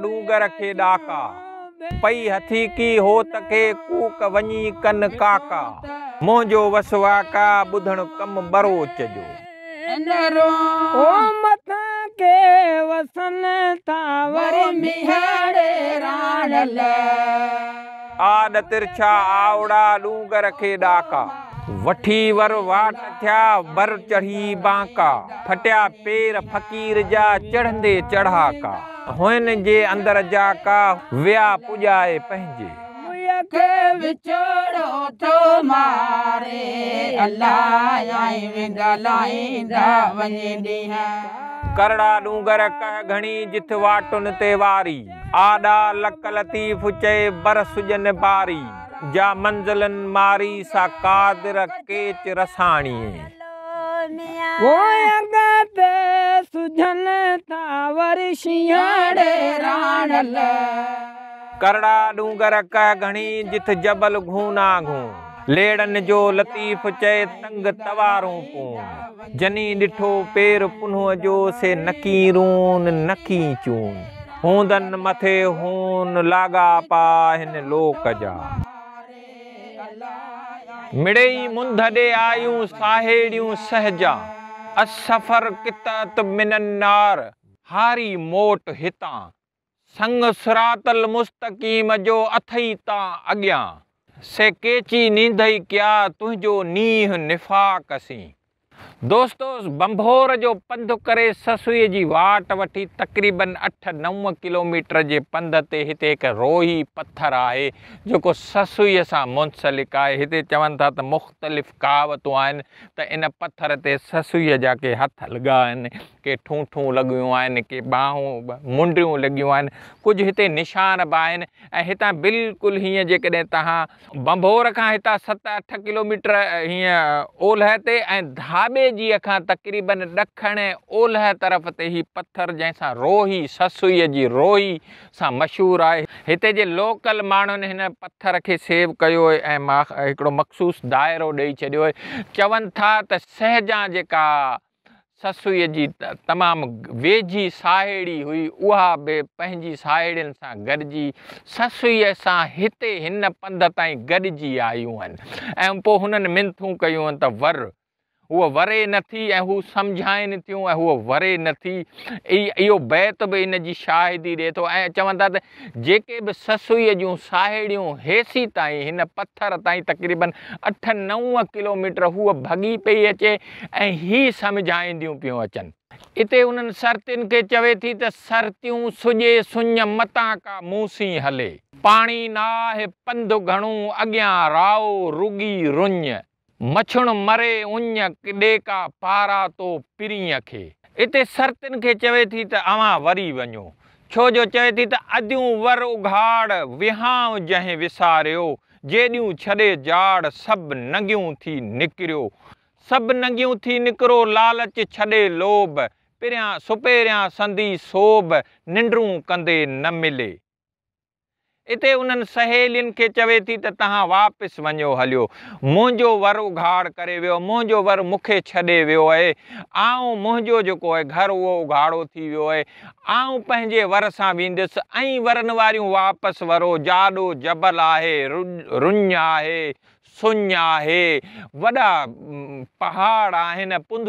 डूगर खे ॾाका पई हथी की खे कूक वञी कन काका मुंहिंजो के वसन तावर मिहड़े राणल आद तिरछा आवड़ा लूंग रखे डाका वठी वर वाट थिया बर चढ़ी बांका फटिया पेर फकीर जा चढ़ंदे चढ़ाका हुन जे अंदर जा का विया पुजाए पंहिंजे विचोड़ो थो तो मारे अलाए ॻाल्हाईंदा वञे ॾींहं करड़ा डूंगर कह घणी जिथ वाटुन ते वारी आडा लक लतीफ़ चए बर सुजन बारी जा मंज़िलन मारी सा कादर केच रसाणी वो अॻते सुजन था वरी शियाड़े राणल करड़ा डूंगर कह घणी जिथ जबल घूना घूं लेडन जो लतीफ चए तंग तवारूं पूं जनी डिठो पेर पुनो जो से नकीरून नकी चून हूंदन मथे हून लागा पाहिन हिन लोक जा मिड़ई मुंध ॾे आयूं साहेड़ियूं सहजा असफ़र कितात मिनार हारी मोट हितां संग सरातल मुस्तक़ीम जो अथई तां अॻियां से केची निंदई क्या तुझो नीह निफ़ाक़ असीं दोस्तों बंभोर जो पंध कर ससुई की वाट वी तक़रीबन अठ नव किलोमीटर के पंध से हिते एक रोही पत्थर है जो ससुई से मुंसलिक है इतने चवन था तो मुख़्तलिफ़ कहावतू आन तो इन पत्थर से ससुई जा के हथ लगा के ठूठू लॻियूं के बाहूं मुंडियूं लगन कुछ इतने निशान भी आहिनि बिल्कुल हमें बिल्कुलु हीअं का इतना सत अठ किलोमीटर हम ओलह ते ॿिए जीअ खां तकरीबनि ॾखण ओलह तरफ़ ते ई पथरु जंहिंसां रोही ससुईअ जी रोही सां मशहूरु आहे हिते जे लोकल माण्हुनि हिन पथर खे सेव कयो ऐं हिकिड़ो मखसूस दायरो ॾेई छॾियो चवनि था त सहजा जेका ससुअ जी तमामु वेझी साहेड़ी हुई उहा बि पंहिंजी साहेड़ियुनि सां गॾिजी ससुअ सां हिते हिन पंध ताईं गॾिजी आहियूं आहिनि ऐं पोइ हुननि मिंथू कयूं आहिनि त वर उहो वरे नथी ऐं हू समझाइनि थियूं ऐं हूअ वरे नथी इहो बैत बि इनजी शाहिदी ॾिए थो ऐं था त जेके बि ससुअ जूं साहेड़ियूं हेसी ताईं हिन पथर ताईं तक़रीबन अठ नव किलोमीटर हूअ भॻी पई अचे ऐं हीअ सम्झाईंदियूं पियूं अचनि इते उन्हनि खे चवे थी त सरतियूं सुजे सुञ मता का मूसी हले पाणी नाहे पंधु घणो अॻियां राओ रुगी रुञ मछण मरे उञ कि का पारा तो पीरीअ खे इते सरतिन खे चवे थी त अवां वरी वञो छो जो चवे थी त अॼु वरोघाड़ विहांउ जंहिं विसारियो जेॾियूं छॾे जाड़ सभु नंगियूं थी निकिरियो सभु नंगियूं थी निकिरो लालच छॾे लोभ पिरियां सुपिरियां संदी सोभ निंडूं कंदे न मिले इते उन्हनि सहेलियुनि खे चवे थी त तव्हां वापसि वञो हलियो मुंहिंजो वर उघाड़ करे वियो मुंहिंजो वर मूंखे छॾे वियो आहे आउं मुंहिंजो जेको आहे घरु उहो उघाड़ो थी वियो आहे आऊं पंहिंजे वर सां वेंदसि ऐं वरनि वारियूं वापसि वरो ॼाॾो जबल आहे रु रुञ आहे सुञ आहे वॾा पहाड़ आहिनि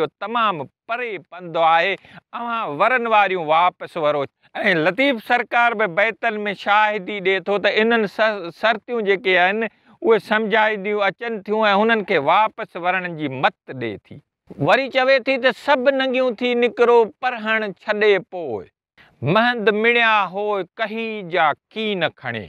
जो तमामु परे पंधु आहे अवां वरनि वारियूं वापसि वरो ऐं लतीफ़ सरकार बि बैतनि में शाहिदी ॾिए थो त इन्हनि सर सर्तियूं जेके आहिनि उहे सम्झाईंदियूं अचनि थियूं ऐं हुननि खे वापसि वरण जी मत ॾिए थी वरी चवे थी त सभु नंगियूं थी निकिरो परहण छॾे पोइ महंद मिणिया हो कही जा कीन खणे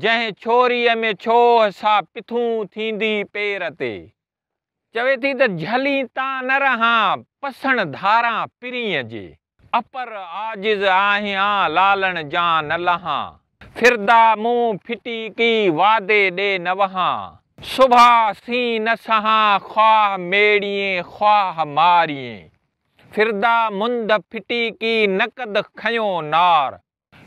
जै छोरी में छो سا पिथू थींदी पेर ते चवे थी तो झली ता न रहा पसण धारा पिरी जे अपर आजिज आहिया लालन जा न लहा फिरदा मु फिटी की वादे दे न वहा सुबह सी न सहा ख्वाह मेड़िए ख्वाह मारिए फिरदा मुंद फिटी की नकद खयो नार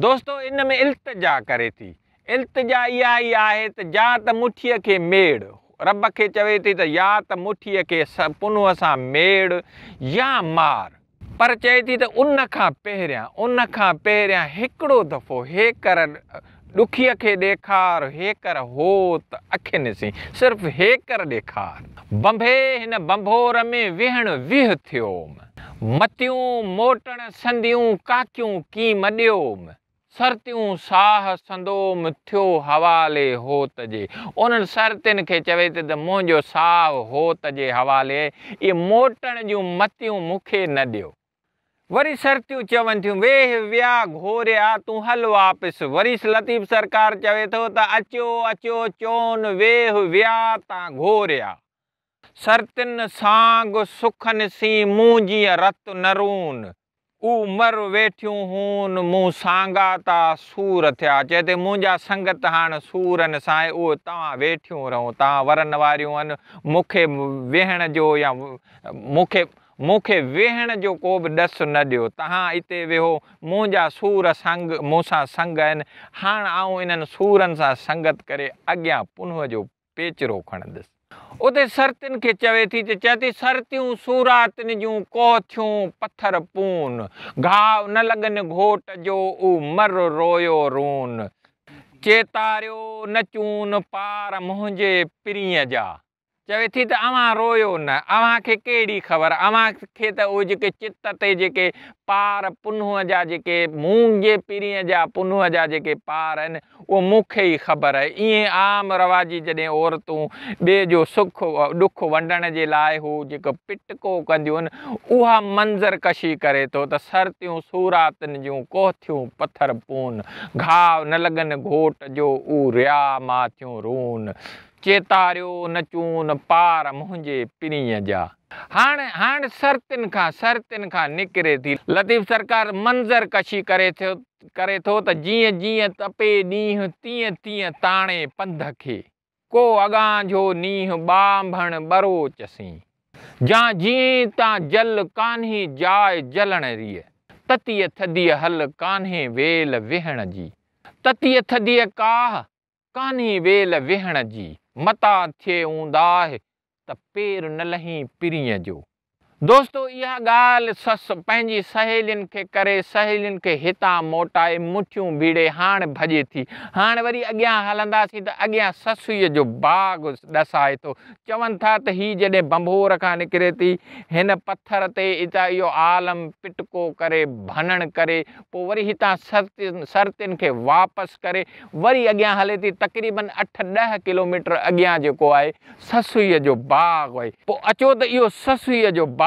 दोस्तो इन में इल्तिजा करे थी इल्तिजा इहा ई आहे त या त मुठीअ खे मेड़ रब खे चवे थी त या त मुठीअ खे स सां मेड़ या मार पर चए थी त उन खां पहिरियां उन खां पहिरियां हिकिड़ो दफ़ो हे कर ॾुखीअ खे ॾेखार हे कर हो त सिर्फ़ु हे कर ॾेखार बंभे हिन बंभोर में वेहण विह थियोमि मतियूं मोटण काकियूं कीम ॾियोमि शर्तियूं साह संदोम थियो हवाले हो तजे उन्हनि शर्तियुनि खे चवे थी त मुंहिंजो साहु हो तजे हवाले इहे मोटण जूं मतियूं मूंखे न ॾियो वरी शर्तियूं चवनि थियूं वेह विया घोरिया तूं हल वापसि वरी लतीफ़ सरकार चवे थो त अचो अचो चोन वेह विया तव्हां घोरिया शर्तियुनि सांग सुखनि सी मूं रत नरून उ वेठियूं हूं मूं सांगा त सूर थिया चए त मुंहिंजा संगत हाणे सूरनि सां आहे उहे तव्हां वेठियूं रहो तव्हां वरनि वारियूं आहिनि मूंखे वेहण जो या मूंखे मूंखे वेहण जो को बि ॾसु न ॾियो तव्हां हिते वेहो मुंहिंजा सूर संग मूंसां संग आहिनि हाणे आऊं इन्हनि सूरनि सां संगत करे अॻियां पुन जो पेचरो खणंदुसि उते सरतियुनि खे चवे थी त चए थी सरतियूं सूरातनि जूं कोथियूं पथर पून घाहु न लॻनि घोट जो उहो मर रोयो रून चेतारियो नचून पार मुंहिंजे प्रीअ जा चवे थी त तो अवां रोयो न अव्हां खे कहिड़ी ख़बर अव्हां खे त तो उहे जेके चित पार पुनु जा जेके मूंग जे पीरीअ जा पुनूह जा पार आहिनि उहो मूंखे ई ख़बर आहे ईअं आम रवाजी जॾहिं औरतू ॿिए जो सुख दुख वंडण जे लाइ हू जेको पिटको कंदियूं आहिनि मंज़र कशी करे थो त सरतियूं सूरातनि जूं कोथियूं पथर पून घाव न लॻनि घोट जो ऊ रिया मां रून चेतारियो नचून पार मुंहिंजे पिरीअ जा हाणे हाणे शर्तियुनि खां शर्तियुनि खां निकिरे थी लतीफ़ सरकार मंज़र कशी करे थियो करे थो त जीअं जीअं तपे ॾींहुं तीअं तीअं ताणे पंध खे को अॻां जो नींहुं ॿांभण बरोचसीं जा जीअं तां जल कान्हे जाइ जलण रीअ ततीअ थदीअ हल कान्हे वेल विहण जी ततीअ थदीअ काह कान्हे वेल विहण जी मता थिए हूंदा त पेर न लहीं पिरीअ जो दोस्तों यह गाल सस पैंजी सहेलिन के करे सहेलिन के हिता मोटाए मुठियूं बीड़े हाणे भजे थी हाणे वरी अग्या हलंदा हलंदासीं तो अग्या ससुई जो बाग दसाए तो चवन था तो ही जडे बंभोर का निकरे थी हन पत्थर ते हितां इहो आलम पिटको करे भनन करे पो वरी हिता सरतिन सरतिन के वापस करे वरी अग्या हले थी तक़रीबन अठ ॾह किलोमीटर अॻियां जेको आए ससुई जो बाग आहे पो अचो तो यो ससुई जो बाग़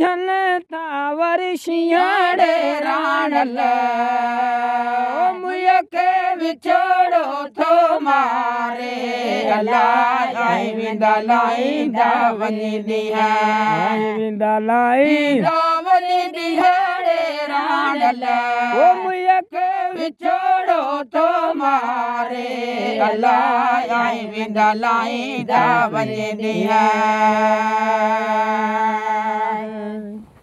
जनता वरी सिंह राण खे बिछोड़ो थो मारे ॻाल्हायो वञी ॾियाई विंदी ॾींद विछोड़ो थो मारे ॻाल्हायां